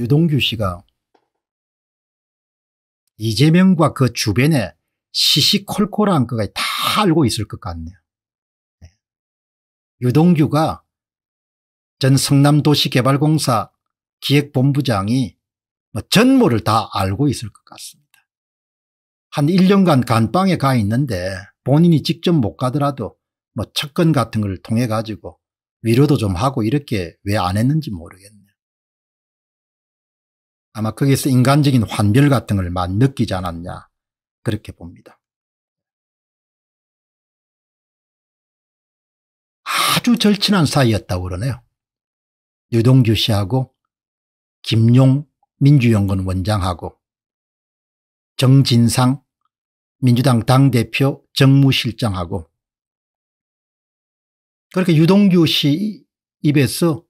유동규 씨가 이재명과 그 주변에 시시콜콜한 그가 다 알고 있을 것 같네요. 네. 유동규가 전 성남도시개발공사 기획본부장이 뭐 전모를 다 알고 있을 것 같습니다. 한 1년간 간방에 가 있는데 본인이 직접 못 가더라도 뭐 측근 같은 걸 통해 가지고 위로도 좀 하고 이렇게 왜 안 했는지 모르겠네요. 아마 거기서 인간적인 환별 같은 걸 막 느끼지 않았냐 그렇게 봅니다. 아주 절친한 사이였다고 그러네요. 유동주 씨하고 김용 민주연구원 원장하고 정진상 민주당 당대표 정무실장하고 그렇게 유동규 씨 입에서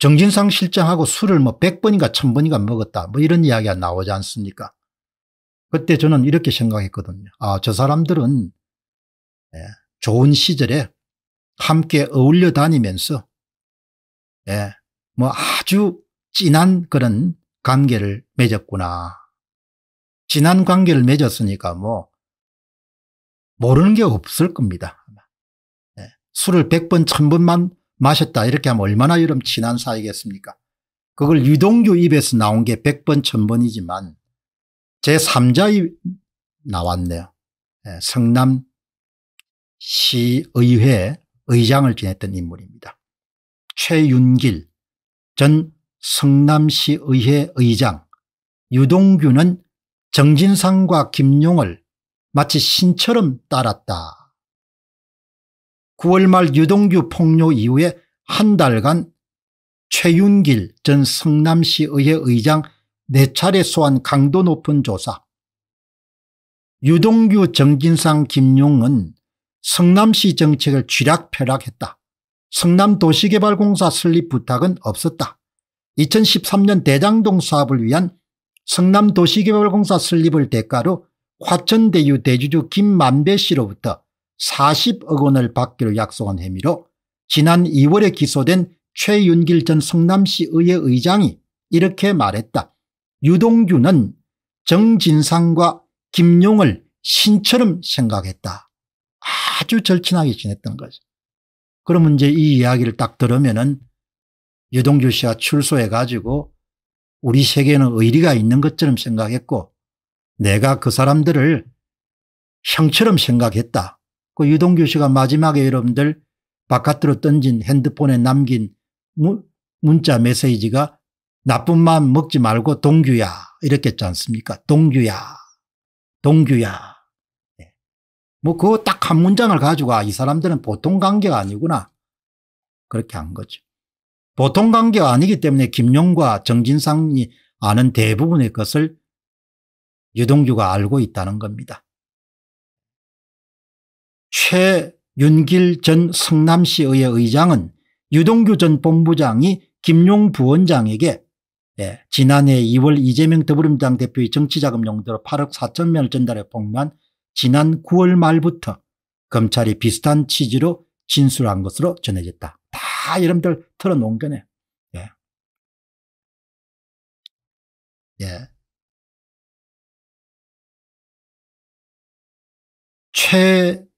정진상 실장하고 술을 뭐 100번인가 1000번인가 먹었다 뭐 이런 이야기가 나오지 않습니까 그때 저는 이렇게 생각했거든요. 아, 저 사람들은 예, 좋은 시절에 함께 어울려 다니면서 예, 뭐 아주 진한 그런 관계를 맺었구나. 진한 관계를 맺었으니까 뭐 모르는 게 없을 겁니다. 예, 술을 100번, 1000번만 마셨다 이렇게 하면 얼마나 여름 친한 사이겠습니까 그걸 유동규 입에서 나온 게 100번 1000번이지만 제3자의 나왔네요. 예, 성남시의회 의장을 지냈던 인물입니다. 최윤길 전 성남시의회 의장 유동규는 정진상과 김용을 마치 신처럼 따랐다 9월 말 유동규 폭로 이후에 한 달간 최윤길 전 성남시의회 의장 4차례 소환 강도 높은 조사 유동규 정진상 김용은 성남시 정책을 쥐락펴락했다. 성남도시개발공사 설립 부탁은 없었다. 2013년 대장동 사업을 위한 성남도시개발공사 설립을 대가로 화천대유 대주주 김만배 씨로부터 40억 원을 받기로 약속한 혐의로 지난 2월에 기소된 최윤길 전 성남시의회 의장이 이렇게 말했다. 유동규는 정진상과 김용을 신처럼 생각했다. 아주 절친하게 지냈던 거죠. 그러면 이제 이 이야기를 딱 들으면은 유동규 씨가 출소해가지고 우리 세계는 의리가 있는 것처럼 생각했고 내가 그 사람들을 형처럼 생각했다. 그 유동규 씨가 마지막에 여러분들 바깥으로 던진 핸드폰에 남긴 무, 문자 메시지가 나쁜 마음 먹지 말고 동규야 이렇게 했지 않습니까? 동규야 동규야 예. 뭐 그거 딱 한 문장을 가지고 아, 이 사람들은 보통 관계가 아니구나 그렇게 한 거죠. 보통 관계가 아니기 때문에 김용과 정진상이 아는 대부분의 것을 유동규가 알고 있다는 겁니다. 최윤길 전 성남시의회 의장은 유동규 전 본부장이 김용 부원장에게 예, 지난해 2월 이재명 더불어민주당 대표의 정치자금 용도로 8억 4천만 을 전달해 폭로한 지난 9월 말부터 검찰이 비슷한 취지로 진술한 것으로 전해졌다. 다 여러분들 털어놓은 거네. 예. 예. 최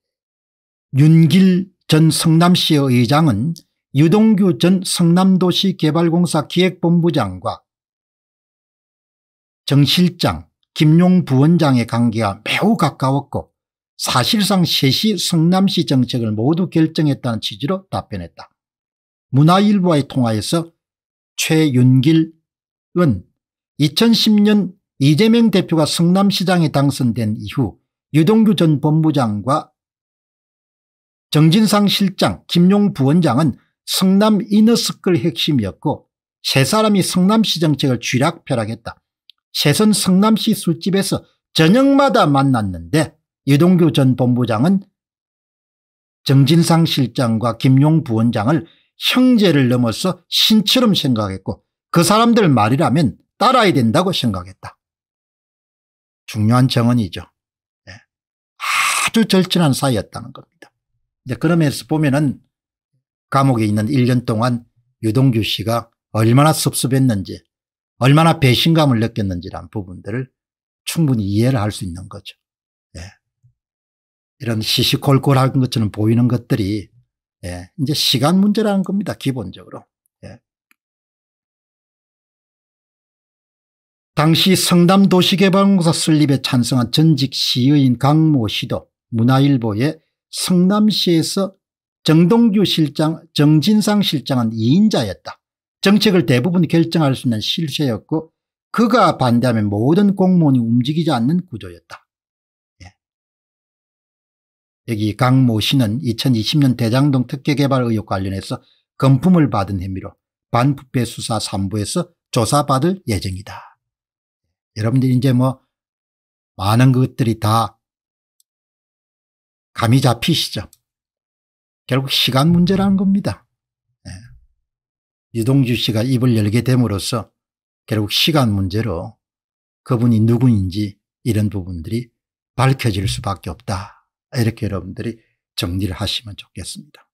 윤길 전 성남시 의장은 의 유동규 전 성남도시개발공사 기획본부장과 정 실장 김용 부원장의 관계와 매우 가까웠고 사실상 셋이 성남시 정책을 모두 결정했다는 취지로 답변했다. 문화일보와의 통화에서 최윤길은 2010년 이재명 대표가 성남시장에 당선된 이후 유동규 전 본부장과 정진상 실장 김용 부원장은 성남 이너스클 핵심이었고 세 사람이 성남시 정책을 쥐락펴락했다. 세선 성남시 술집에서 저녁마다 만났는데 이동규전 본부장은 정진상 실장과 김용 부원장을 형제를 넘어서 신처럼 생각했고 그 사람들 말이라면 따라야 된다고 생각했다. 중요한 정언이죠. 예. 아주 절친한 사이였다는 겁니다. 이제 그러면서 보면은 감옥에 있는 1년 동안 유동규 씨가 얼마나 섭섭했는지 얼마나 배신감을 느꼈는지란 부분들을 충분히 이해를 할 수 있는 거죠. 예. 이런 시시콜콜한 것처럼 보이는 것들이 예. 이제 시간 문제라는 겁니다. 기본적으로. 예. 당시 성담도시개발공사 설립에 찬성한 전직 시의인 강모 씨도 문화일보에 성남시에서 정동규 실장 정진상 실장은 2인자였다. 정책을 대부분 결정할 수 있는 실세였고 그가 반대하면 모든 공무원이 움직이지 않는 구조였다. 예. 여기 강모 씨는 2020년 대장동 특혜개발 의혹 관련해서 금품을 받은 혐의로 반부패 수사 3부에서 조사받을 예정이다. 여러분들 이제 뭐 많은 것들이 다 감이 잡히시죠. 결국 시간 문제라는 겁니다. 네. 예. 유동주 씨가 입을 열게 됨으로써 결국 시간 문제로 그분이 누구인지 이런 부분들이 밝혀질 수밖에 없다. 이렇게 여러분들이 정리를 하시면 좋겠습니다.